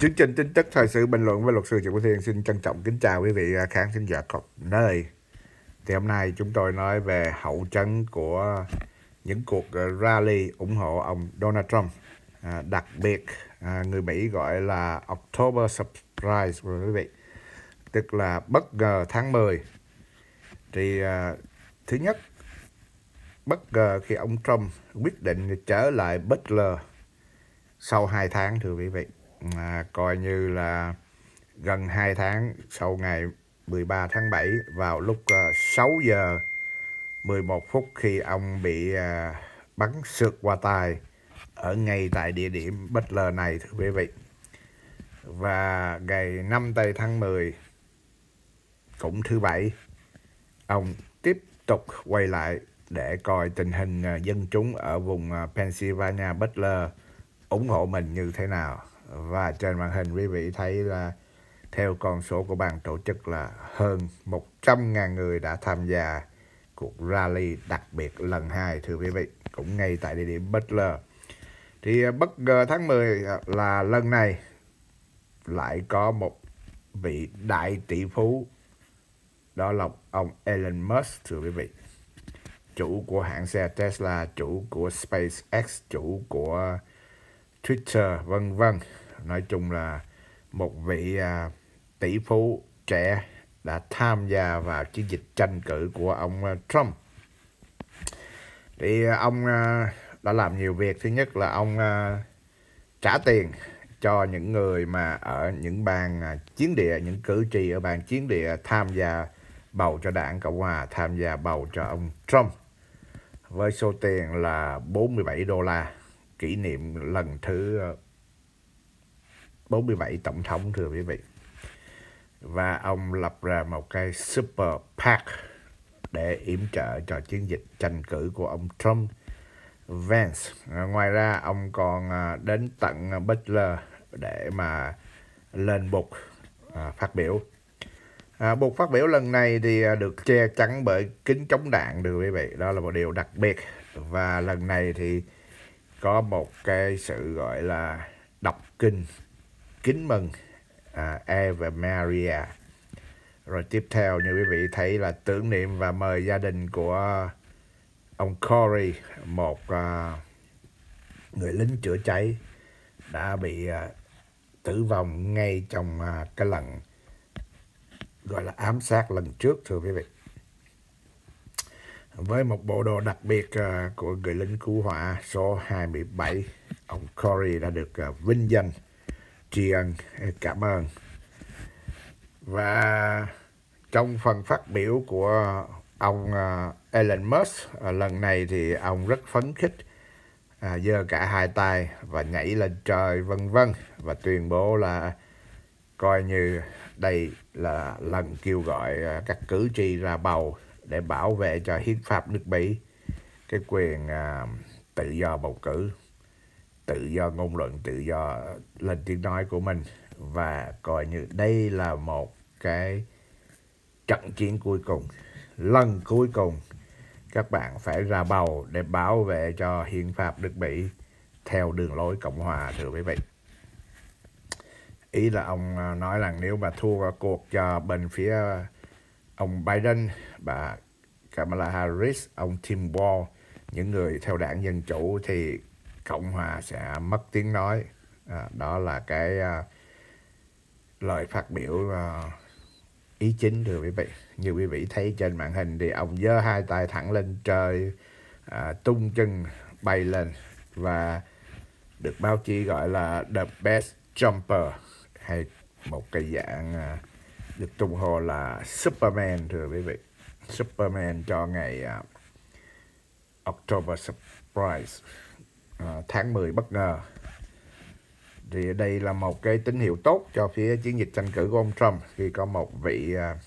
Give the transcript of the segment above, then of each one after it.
Chương trình tính chất thời sự bình luận với luật sư Trịnh Quốc Thiên xin trân trọng kính chào quý vị à, khán thính giả khắp nơi. Thì hôm nay chúng tôi nói về hậu trấn của những cuộc à, rally ủng hộ ông Donald Trump. À, đặc biệt à, người Mỹ gọi là October Surprise quý vị. Tức là bất ngờ tháng 10. Thì à, thứ nhất bất ngờ khi ông Trump quyết định trở lại Butler sau 2 tháng thưa quý vị à, coi như là gần 2 tháng sau ngày 13 tháng 7 vào lúc à, 6 giờ 11 phút khi ông bị à, bắn sượt qua tai ở ngay tại địa điểm bất lờ này thưa quý vị. Và ngày 5 tây tháng 10 cũng thứ bảy ông tiếp tục quay lại để coi tình hình à, dân chúng ở vùng à, Pennsylvania Butler ủng hộ mình như thế nào và trên màn hình quý vị thấy là theo con số của ban tổ chức là hơn 100.000 người đã tham gia cuộc rally đặc biệt lần 2 thưa quý vị cũng ngay tại địa điểm Butler thì à, bất ngờ tháng 10 à, là lần này lại có một vị đại tỷ phú đó là ông Elon Musk thưa quý vị chủ của hãng xe Tesla chủ của SpaceX chủ của Twitter vân vân nói chung là một vị à, tỷ phú trẻ đã tham gia vào chiến dịch tranh cử của ông à, Trump thì à, ông à, đã làm nhiều việc thứ nhất là ông à, trả tiền cho những người mà ở những bang à, chiến địa những cử tri ở bang chiến địa tham gia bầu cho đảng Cộng Hòa tham gia bầu cho ông Trump với số tiền là 47 đô la kỷ niệm lần thứ 47 ờ, tổng thống thưa quý vị. Và ông lập ra một cái super PAC để yểm trợ cho chiến dịch tranh cử của ông Trump Vance. Ờ, ngoài ra ông còn ờ, đến tận Butler để mà lên bục phát biểu. À, buộc phát biểu lần này thì được che chắn bởi kính chống đạn được quý vị. Đó là một điều đặc biệt. Và lần này thì có một cái sự gọi là đọc kinh kính mừng à, Ave Maria rồi tiếp theo như quý vị thấy là tưởng niệm và mời gia đình của ông Corey một à, người lính chữa cháy đã bị à, tử vong ngay trong à, cái lần gọi là ám sát lần trước thưa quý vị với một bộ đồ đặc biệt uh, của người lính cứu hỏa số 27 ông Corey đã được uh, vinh danh tri ân ờ, cảm ơn và trong phần phát biểu của ông uh, Elon Musk uh, lần này thì ông rất phấn khích uh, giơ cả hai tay và nhảy lên trời vân vân và tuyên bố là coi như đây là lần kêu gọi các cử tri ra bầu để bảo vệ cho hiến pháp nước Mỹ cái quyền à, tự do bầu cử tự do ngôn luận tự do lên tiếng nói của mình và coi như đây là một cái trận chiến cuối cùng lần cuối cùng các bạn phải ra bầu để bảo vệ cho hiến pháp nước Mỹ theo đường lối Cộng Hòa thưa quý vị ý là ông à, nói rằng nếu mà thua cuộc cho bên phía ông Biden, bà Kamala Harris, ông Tim Wall, những người theo đảng Dân Chủ thì Cộng Hòa sẽ mất tiếng nói. À, đó là cái à, lời phát biểu à, ý chính thưa quý vị. Như quý vị thấy trên màn hình thì ông giơ hai tay thẳng lên trời, à, tung chân bay lên và được báo chí gọi là the best jumper hay một cái dạng à, được tung hô là Superman thưa quý vị. Superman cho ngày uh, October Surprise. Uh, tháng 10 bất ngờ. Thì đây là một cái tín hiệu tốt cho phía chiến dịch tranh cử của ông Trump khi có một vị uh,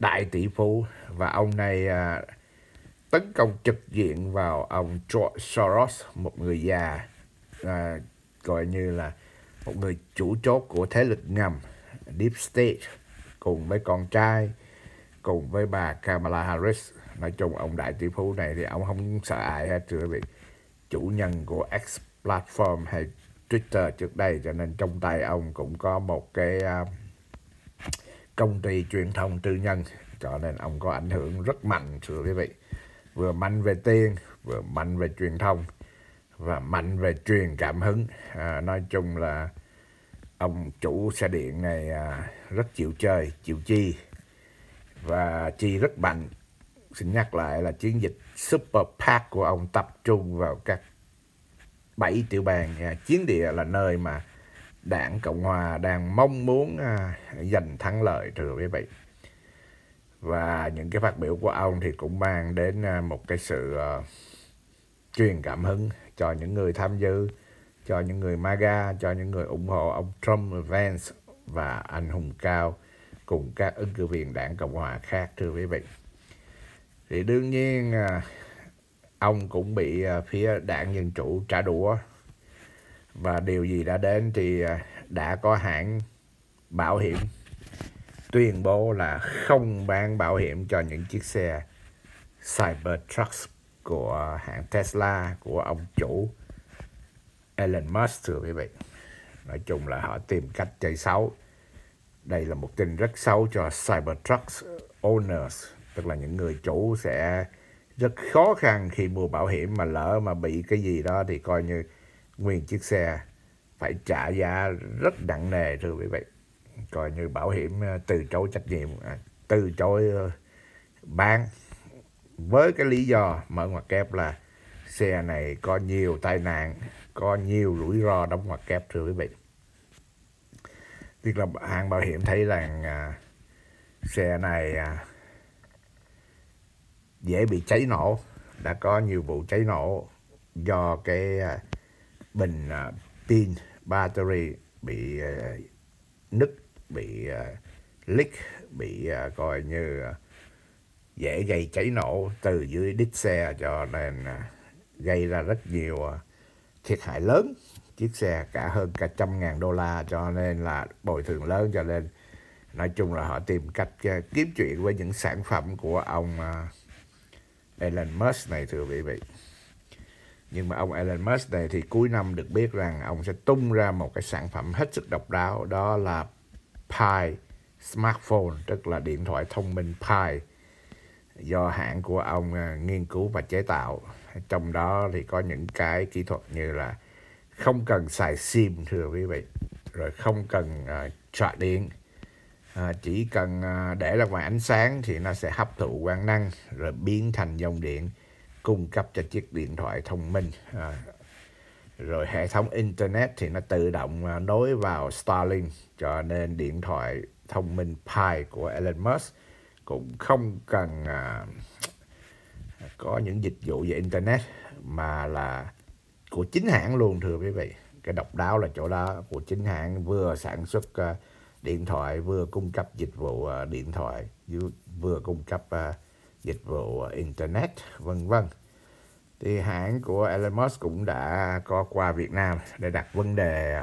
đại tỷ phú và ông này uh, tấn công trực diện vào ông George Soros, một người già uh, gọi như là một người chủ chốt của thế lực ngầm Deep State cùng với con trai cùng với bà Kamala Harris nói chung ông đại tỷ phú này thì ông không sợ ai hết thưa quý vị chủ nhân của X platform hay Twitter trước đây cho nên trong tay ông cũng có một cái à, công ty truyền thông tư nhân cho nên ông có ảnh hưởng rất mạnh thưa quý vị vừa mạnh về tiền vừa mạnh về truyền thông và mạnh về truyền cảm hứng à, nói chung là ông chủ xe điện này à, rất chịu chơi, chịu chi và chi rất mạnh. Xin nhắc lại là chiến dịch Super Pack của ông tập trung vào các bảy tiểu bang à, chiến địa là nơi mà đảng Cộng Hòa đang mong muốn à, giành thắng lợi thưa quý vị. Và những cái phát biểu của ông thì cũng mang đến một cái sự ờ, truyền cảm hứng cho những người tham dự cho những người MAGA, cho những người ủng hộ ông Trump, Vance và anh Hùng Cao cùng các ứng cử viên đảng Cộng Hòa khác thưa quý vị. Thì đương nhiên à, ông cũng bị à, phía đảng Dân Chủ trả đũa và điều gì đã đến thì à, đã có hãng bảo hiểm tuyên bố là không bán bảo hiểm cho những chiếc xe Cybertrucks của hãng Tesla của ông chủ Elon Musk thưa quý vị. Nói chung là họ tìm cách chơi xấu. Đây là một tin rất xấu cho Cybertruck owners, tức là những người chủ sẽ rất khó khăn khi mua bảo hiểm mà lỡ mà bị cái gì đó thì coi như nguyên chiếc xe phải trả giá rất nặng nề thưa quý vị. Coi như bảo hiểm ờ, từ chối trách nhiệm, à, từ chối ờ, bán với cái lý do mở ngoặc kép là xe này có nhiều tai nạn có nhiều rủi ro đóng ngoặc kép thưa quý vị tức là hãng bảo hiểm thấy rằng à, xe này à, dễ bị cháy nổ đã có nhiều vụ cháy nổ do cái à, bình à, pin battery bị à, nứt bị à, leak bị à, coi như à, dễ gây cháy nổ từ dưới đít xe cho nên à, gây ra rất nhiều à, thiệt hại lớn chiếc xe cả hơn cả trăm ngàn đô la cho nên là bồi thường lớn cho nên nói chung là họ tìm cách ờ, kiếm chuyện với những sản phẩm của ông ờ, Elon Musk này thưa quý vị nhưng mà ông Elon Musk này thì cuối năm được biết rằng ông sẽ tung ra một cái sản phẩm hết sức độc đáo đó là Pi smartphone tức là điện thoại thông minh Pi do hãng của ông ờ, nghiên cứu và chế tạo trong đó thì có những cái kỹ thuật như là không cần xài sim thưa quý vị rồi không cần uh, điện à, chỉ cần à, để ra ngoài ánh sáng thì nó sẽ hấp thụ quang năng rồi biến thành dòng điện cung cấp cho chiếc điện thoại thông minh à, rồi hệ thống internet thì nó tự động à, nối vào Starlink cho nên điện thoại thông minh Pi của Elon Musk cũng không cần à, có những dịch vụ về internet mà là của chính hãng luôn thưa quý vị cái độc đáo là chỗ đó của chính hãng vừa sản xuất ờ, điện thoại vừa cung cấp dịch vụ ờ, điện thoại vừa cung cấp ờ, dịch vụ internet vân vân thì hãng của Elon cũng đã có qua Việt Nam để đặt vấn đề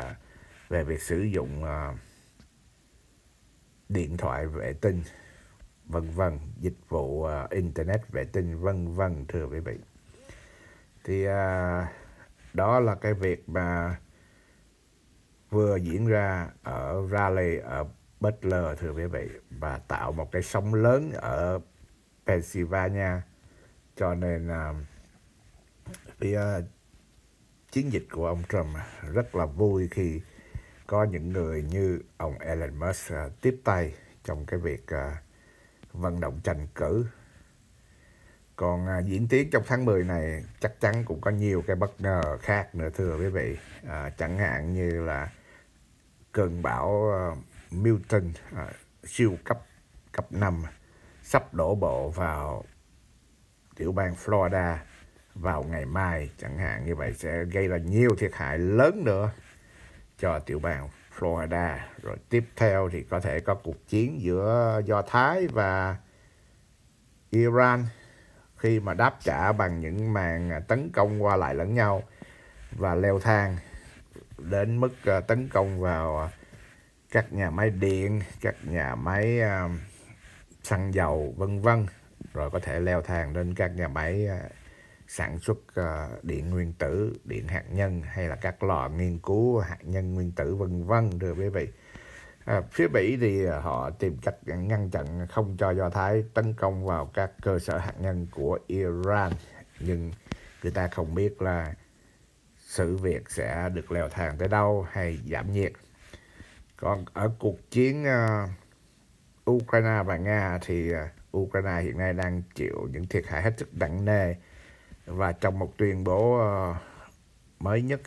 về việc sử dụng điện thoại vệ tinh vân vân dịch vụ uh, internet vệ tinh vân vân thưa quý vị thì uh, đó là cái việc mà vừa diễn ra ở Raleigh ở Butler thưa quý vị và tạo một cái sóng lớn ở Pennsylvania cho nên uh, cái uh, chiến dịch của ông Trump rất là vui khi có những người như ông Elon Musk uh, tiếp tay trong cái việc uh, vận động tranh cử còn à, diễn tiến trong tháng 10 này chắc chắn cũng có nhiều cái bất ngờ khác nữa thưa quý vị à, chẳng hạn như là cơn bão à, Milton à, siêu cấp cấp 5 sắp đổ bộ vào tiểu bang Florida vào ngày mai chẳng hạn như vậy sẽ gây ra nhiều thiệt hại lớn nữa cho tiểu bang Florida rồi tiếp theo thì có thể có cuộc chiến giữa Do Thái và Iran khi mà đáp trả bằng những màn à, tấn công qua lại lẫn nhau và leo thang đến mức à, tấn công vào à, các nhà máy điện, các nhà máy xăng dầu vân vân rồi có thể leo thang đến các nhà máy sản xuất ờ, điện nguyên tử, điện hạt nhân hay là các lò nghiên cứu hạt nhân nguyên tử vân vân thưa quý vị. À, phía Mỹ thì ờ, họ tìm cách ngăn chặn không cho Do Thái tấn công vào các cơ sở hạt nhân của Iran nhưng người ta không biết là sự việc sẽ được leo thang tới đâu hay giảm nhiệt. Còn ở cuộc chiến uh, Ukraine và Nga thì uh, Ukraine hiện nay đang chịu những thiệt hại hết sức nặng nề và trong một tuyên bố ờ, mới nhất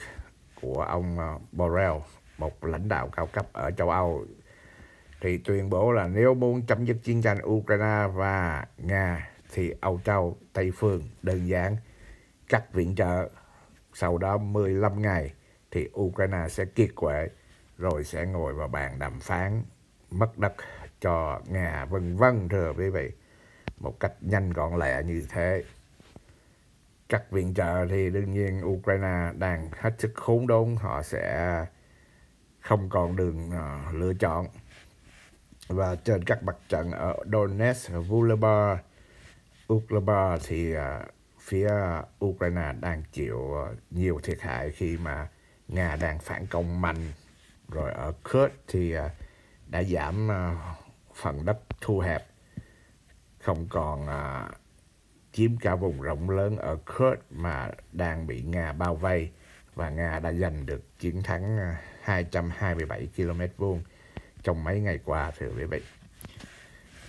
của ông ờ, Borrell, một lãnh đạo cao cấp ở châu Âu, thì tuyên bố là nếu muốn chấm dứt chiến tranh Ukraine và Nga thì Âu Châu, Tây Phương đơn giản cắt viện trợ. Sau đó 15 ngày thì Ukraine sẽ kiệt quệ rồi sẽ ngồi vào bàn đàm phán mất đất cho Nga vân vân thưa quý vị. Một cách nhanh gọn lẹ như thế các viện trợ thì đương nhiên Ukraine đang hết sức khốn đốn họ sẽ không còn đường uh, lựa chọn và trên các mặt trận ở Donetsk, Vulebar, Uklaba thì uh, phía Ukraine đang chịu uh, nhiều thiệt hại khi mà Nga đang phản công mạnh rồi ở Kurd thì uh, đã giảm uh, phần đất thu hẹp không còn uh, chiếm cả vùng rộng lớn ở Kurd mà đang bị Nga bao vây và Nga đã giành được chiến thắng 227 à, km vuông trong mấy ngày qua thưa quý vị.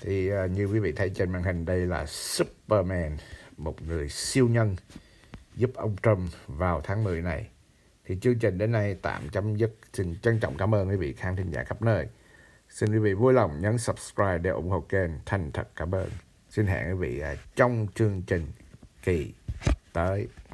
Thì à, như quý vị thấy trên màn hình đây là Superman, một người siêu nhân giúp ông Trump vào tháng 10 này. Thì chương trình đến nay tạm chấm dứt. Xin trân trọng cảm ơn quý vị khán thính giả khắp nơi. Xin quý vị vui lòng nhấn subscribe để ủng hộ kênh. Thành thật cảm ơn xin hẹn quý vị à, trong chương trình kỳ tới